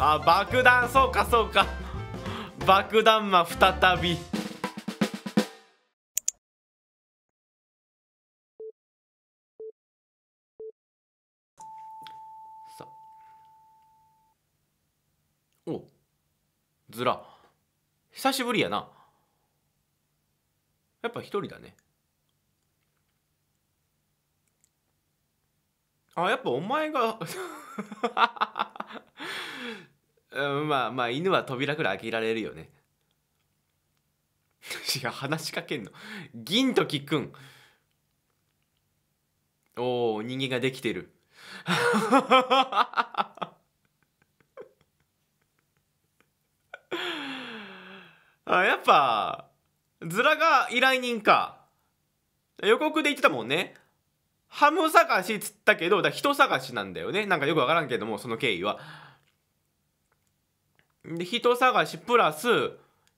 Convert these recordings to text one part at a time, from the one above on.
あ爆弾そうかそうか爆弾魔再びさおずら久しぶりやなやっぱ一人だねあやっぱお前がまあまあ犬は扉くらい開けられるよね 話しかけんの銀時くんおお人間ができてる あやっぱズラが依頼人か予告で言ってたもんねハム探しっつったけどだ人探しなんだよねなんかよく分からんけどもその経緯は。で人探しプラス、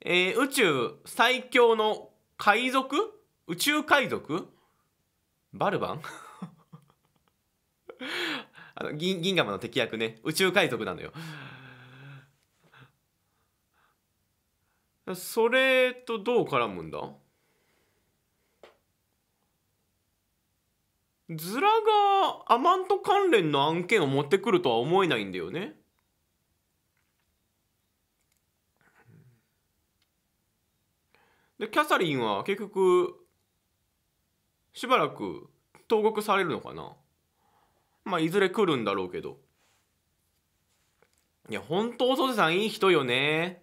えー、宇宙最強の海賊宇宙海賊バルバン あの銀銀河の敵役ね宇宙海賊なのよ。それとどう絡むんだズラがアマント関連の案件を持ってくるとは思えないんだよね。でキャサリンは結局しばらく投獄されるのかなまあいずれ来るんだろうけどいや本当お袖さんいい人よね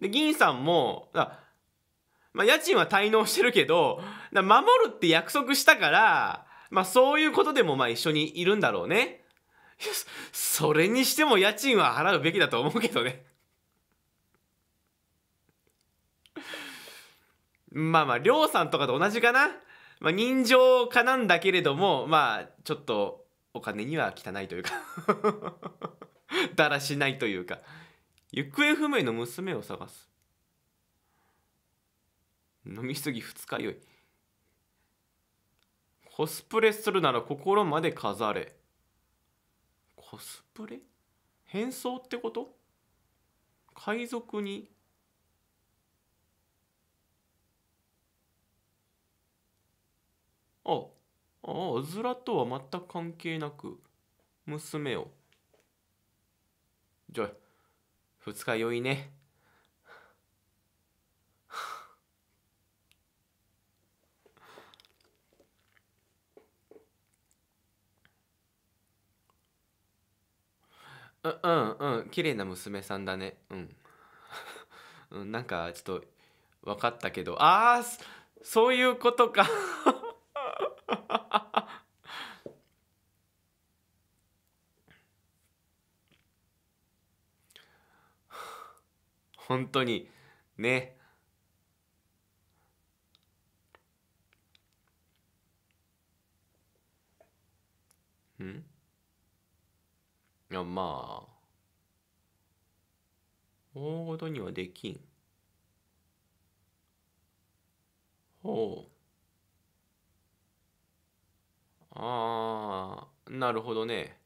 で銀さんもだまあ、家賃は滞納してるけど、守るって約束したから、まあ、そういうことでもまあ一緒にいるんだろうね。それにしても家賃は払うべきだと思うけどねまあまあ、りょうさんとかと同じかな。まあ、人情家なんだけれども、まあ、ちょっとお金には汚いというかだらしないというか、行方不明の娘を探す。飲みすぎ二日酔いコスプレするなら心まで飾れコスプレ変装ってこと海賊にああうずらとは全く関係なく娘をじゃ二日酔いねううんうん綺麗な娘さんだねうん うんなんかちょっと分かったけどああそういうことか 本当にねいやまあ大ごとにはできんほうああなるほどね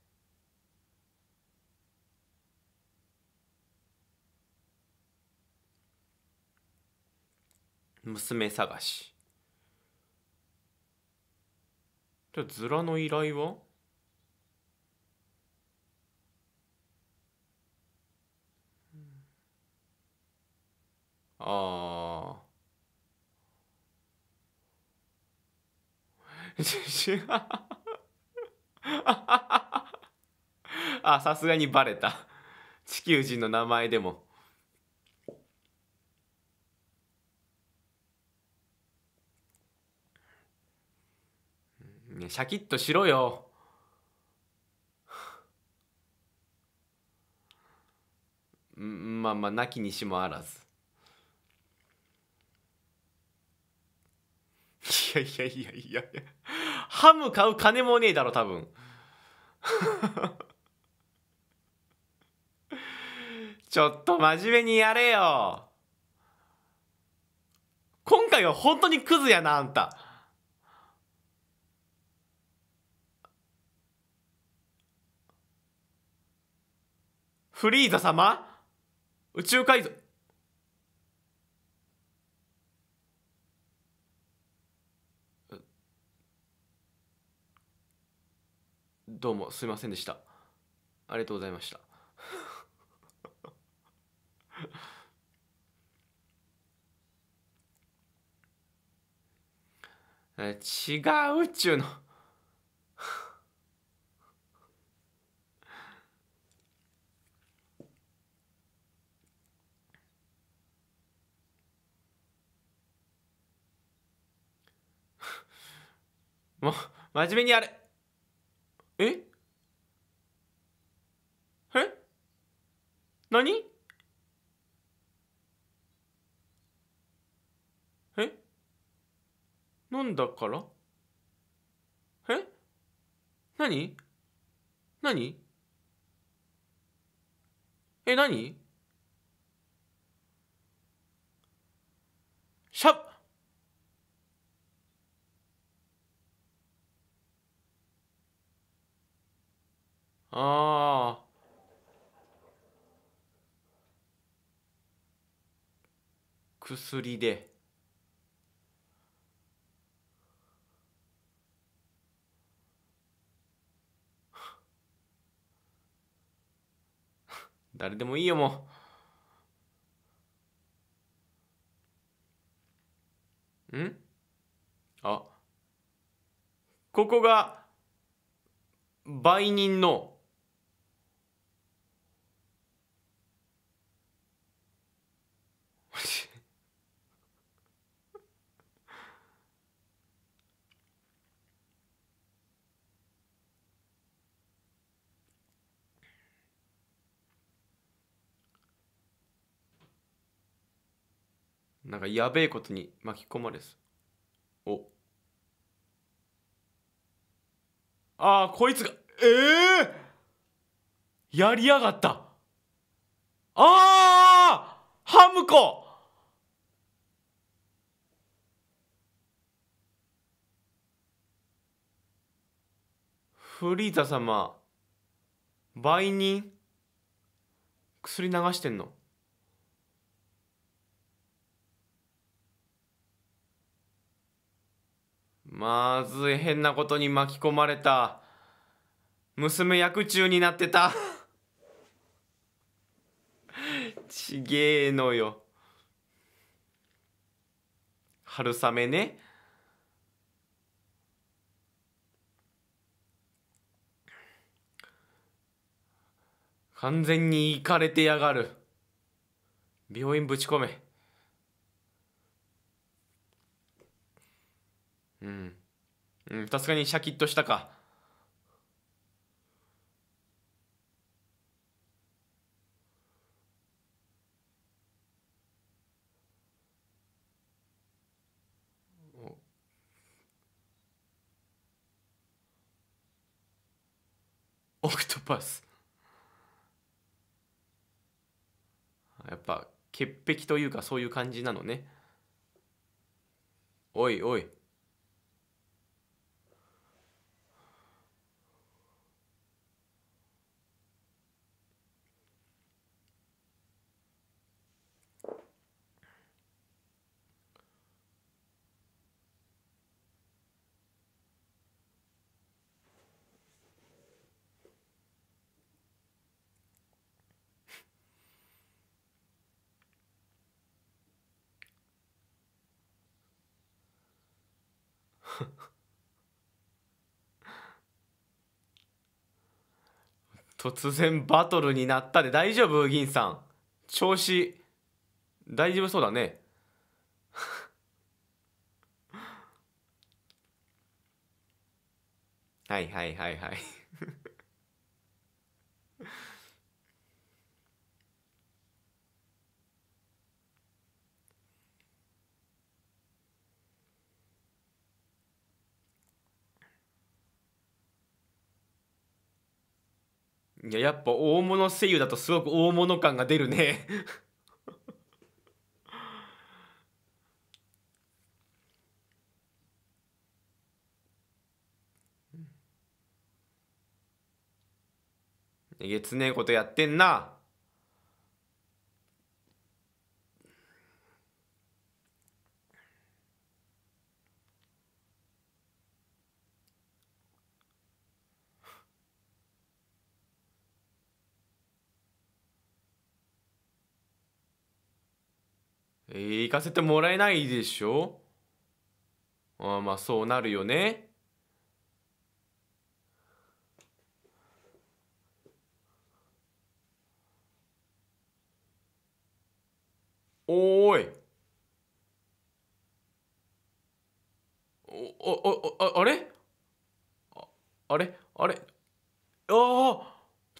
娘探しじゃずらの依頼はあ ああさすがにバレた地球人の名前でもねシャキッとしろよまあまあなきにしもあらずやいやいやいやいやハム買う金もねえだろ多分 ちょっと真面目にやれよ今回は本当にクズやなあんたフリーザ様宇宙海賊どうもすいませんでしたありがとうございました 違うっちゅうの もう真面目にやれええ何えなんだからえ何何え何ああ薬で誰でもいいよもうんあここが売人のなんかやべえことに巻き込まれすおああこいつがええー、やりやがったああハムコフリーザ様売人薬流してんのまずい変なことに巻き込まれた娘役中になってたちげえのよ春雨ね完全にいかれてやがる病院ぶち込めうんうんさすがにシャキッとしたかオクトパスやっぱ潔癖というかそういう感じなのねおいおい突然バトルになったで大丈夫銀さん調子大丈夫そうだね はいはいはいはいいややっぱ大物声優だとすごく大物感が出るね えげつねえことやってんなえー、行かせてもらえないでしょあまあそうなるよね。おーい。お、お、お、あ、あれああれあれああちょ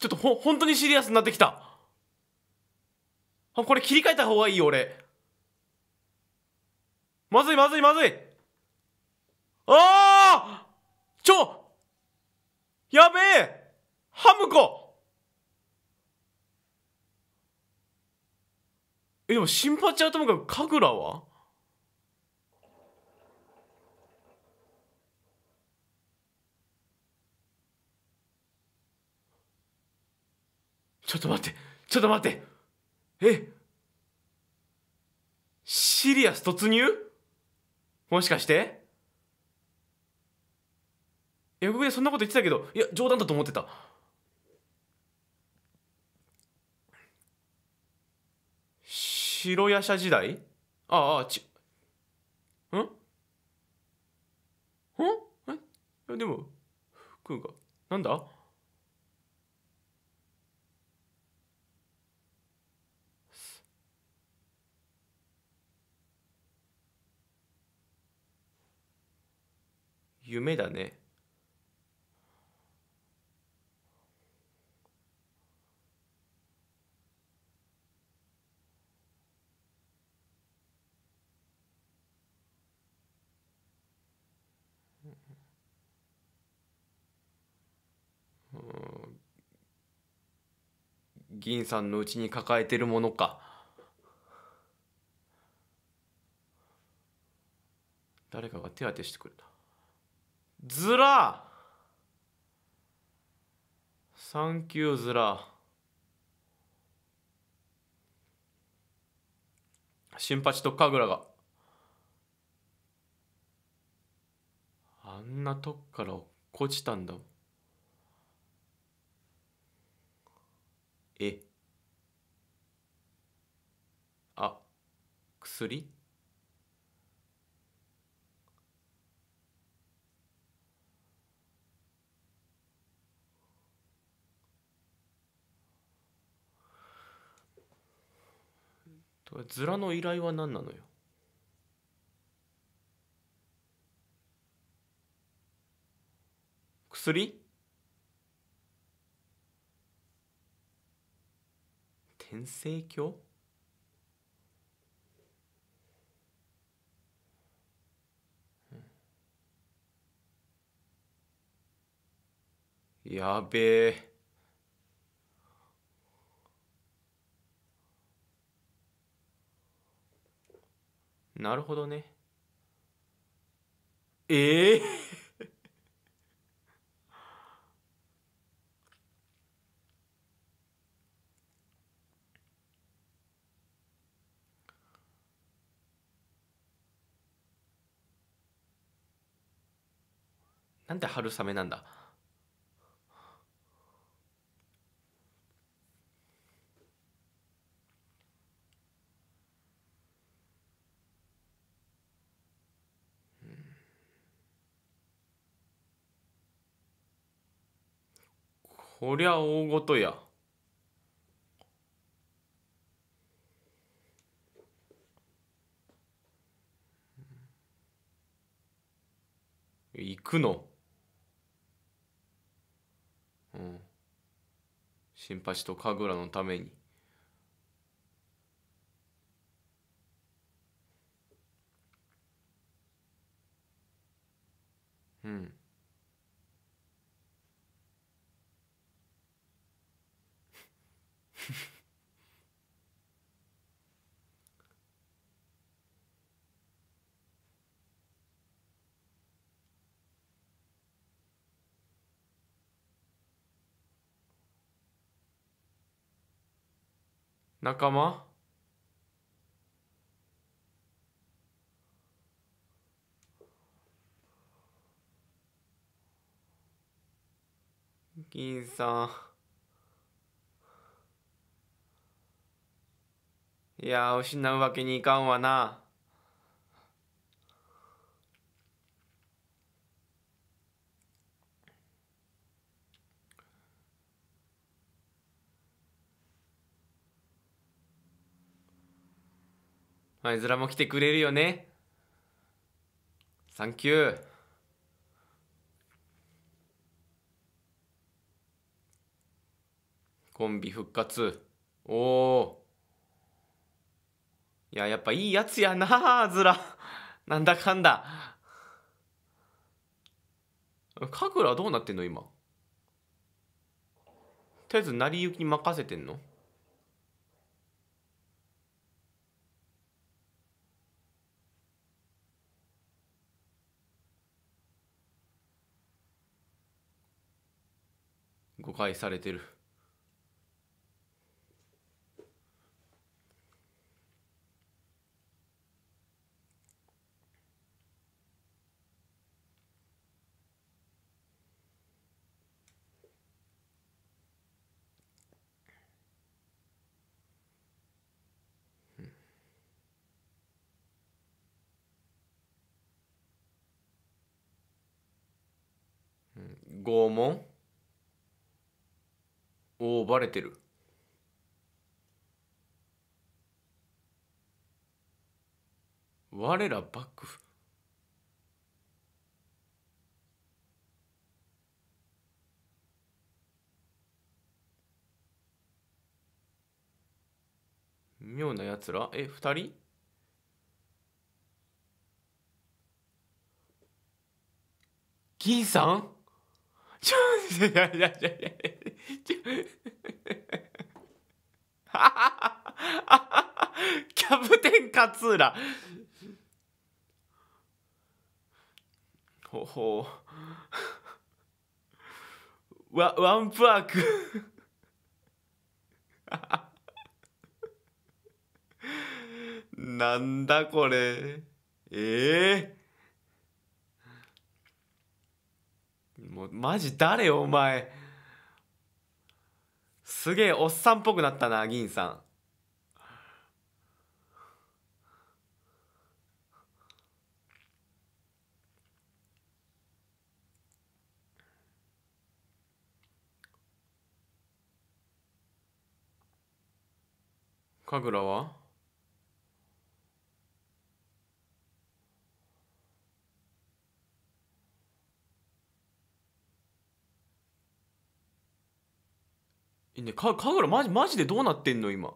っとほ、本当にシリアスになってきた。あ、これ切り替えた方がいいよ、俺。まずいまずいまずいああちょやべえハムコえ、でも、パチはともかく、神楽はちょっと待って、ちょっと待って。えシリアス突入もしかして予告でそんなこと言ってたけどいや冗談だと思ってた白夜叉時代ああちんんえでも服がなんだ夢だね銀さんのうちに抱えてるものか誰かが手当てしてくれたずらサンキューずら新八と神楽があんなとこから落っこちたんだえあ薬ズラの依頼は何なのよ薬天聖鏡。やべえなるほどねええーなんで春雨なんだこりゃ大ごとや。行くのうん新八と神楽のためにうん仲間銀さんいや失うわけにいかんわな。あいつらも来てくれるよねサンキューコンビ復活おおいややっぱいいやつやなあずらなんだかんだ神楽どうなってんの今とりあえず成り行きに任せてんの誤解されてる拷問おおバレてる我らバ幕府妙なやつらえ二人銀さんちょ、いやいやいやいや。ちょ、キャプテン勝浦。ほほう。ワ、ワンパークなんだこれ。ええーもうマジ誰お前すげえおっさんっぽくなったな銀さん神楽はねか神楽マジマジでどうなってんの今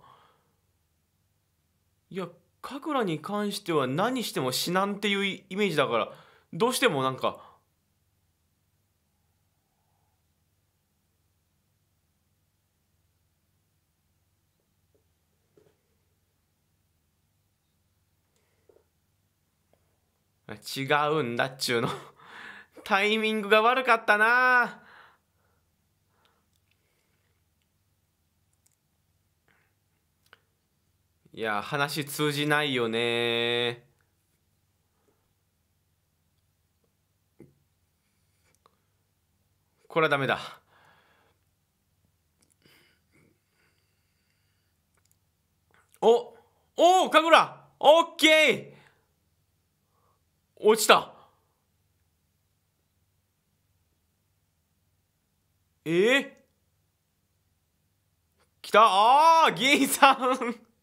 いや神楽に関しては何しても死なんっていうイメージだからどうしてもなんか違うんだっちゅうの タイミングが悪かったないや話通じないよねこれはダメだおおお神楽オッケー落ちたえー、来たあー議さん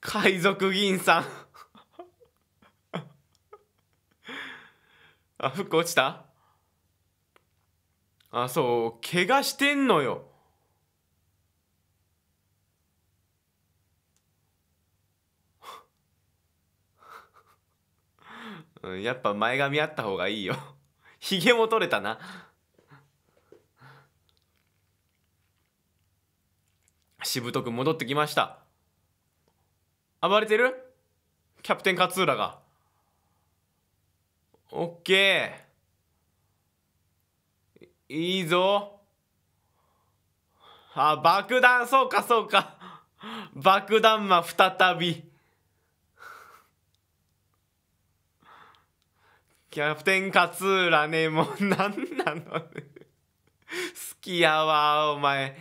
海賊議員さんあ服落ちたあそう怪我してんのよ やっぱ前髪あった方がいいよ。ヒゲも取れたな。しぶとく戻ってきました暴れてるキャプテン勝浦がオッケーいいぞあ爆弾そうかそうか爆弾魔再びキャプテン勝浦ねもうなんなの好きやわお前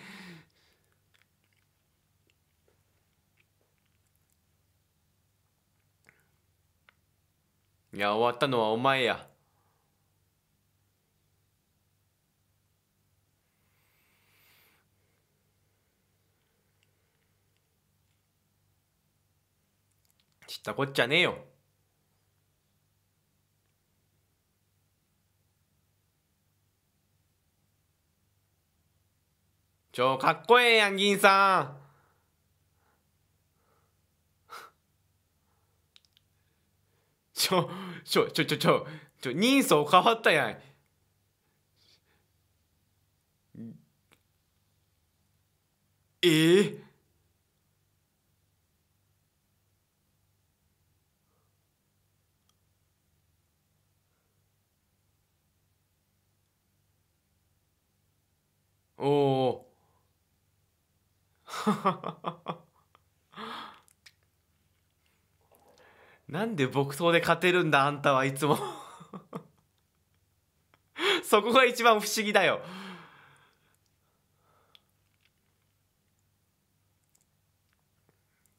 いや終わったのはお前や知ったこっちゃねえよちょかっこええやん銀さんちょ、ちょ、ちょ、ちょ、ちょ、ちょ、人相変わったやん。えー、おお。ははは。なんで木刀で勝てるんだあんたはいつも そこが一番不思議だよ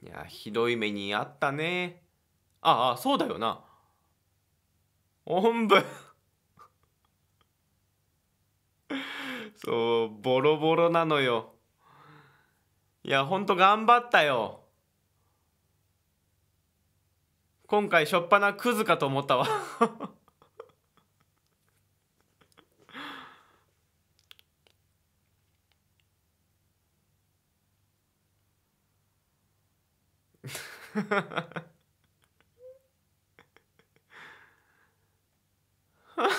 いやひどい目にあったねああそうだよなおんぶそうボロボロなのよいやほんと頑張ったよ今回しょっぱなクズかと思ったわ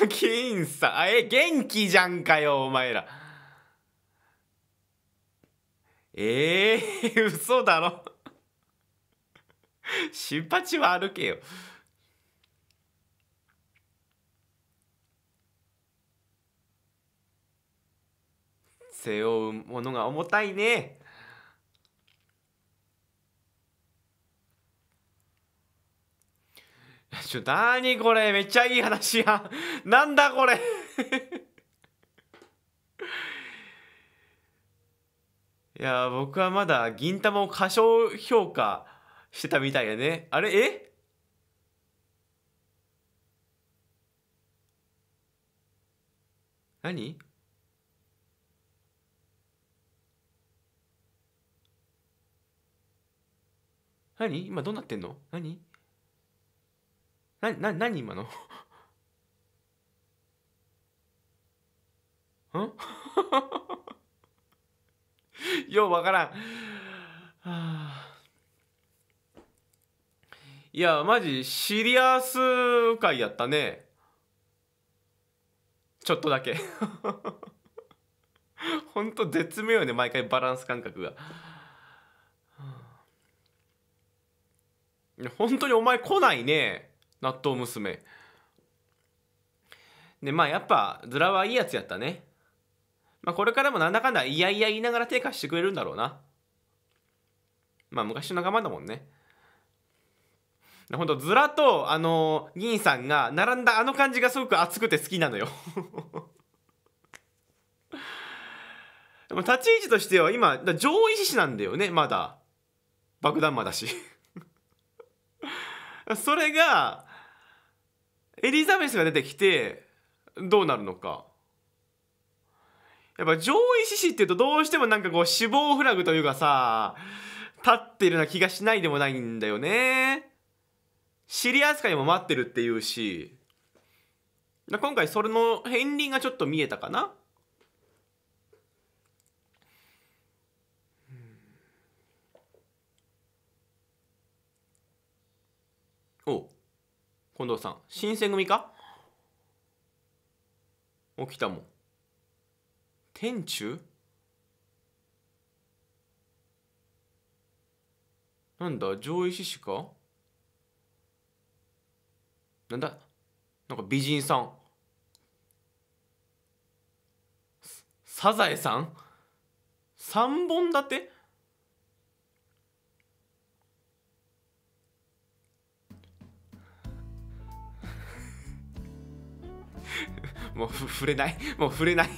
金さんえ元気じゃんかよお前らええー、嘘だろ新八は歩けよ。背負うものが重たいね。ちょ、なにこれめっちゃいい話や。なんだこれいや、僕はまだ銀玉を過小評価してたみたいやねあれえ何何今どうなってんの何なな何今の ん ようわからん。はあいやマジシリアス会やったねちょっとだけ ほんと絶妙よね毎回バランス感覚が本当にお前来ないね納豆娘でまあやっぱズラはいいやつやったねまあこれからもなんだかんだいやいや言いながら手貸してくれるんだろうなまあ昔の仲間だもんねほんとずらとあの銀さんが並んだあの感じがすごく熱くて好きなのよ でも立ち位置としては今上位志士なんだよねまだ爆弾魔だし それがエリザベスが出てきてどうなるのかやっぱ上位志士っていうとどうしてもなんかこう死亡フラグというかさ立ってるような気がしないでもないんだよね。知り扱いも待ってるっていうし今回それの片鱗がちょっと見えたかなお近藤さん新選組か起きたもん天中なんだ上位志士かなんだなんか美人さんサザエさん3本立て もう触れないもう触れない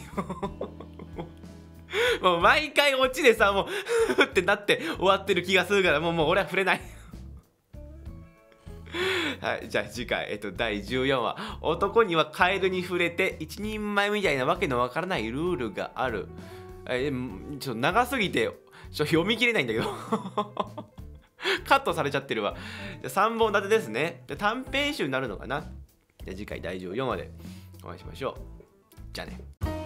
もう毎回オチでさもうってなって終わってる気がするからもうもう俺は触れない はい、じゃあ次回、えっと、第14話「男にはカエルに触れて一人前みたいなわけのわからないルールがある」えちょっと長すぎてちょ読み切れないんだけど カットされちゃってるわじゃ3本立てですねで短編集になるのかなじゃあ次回第14話でお会いしましょうじゃあね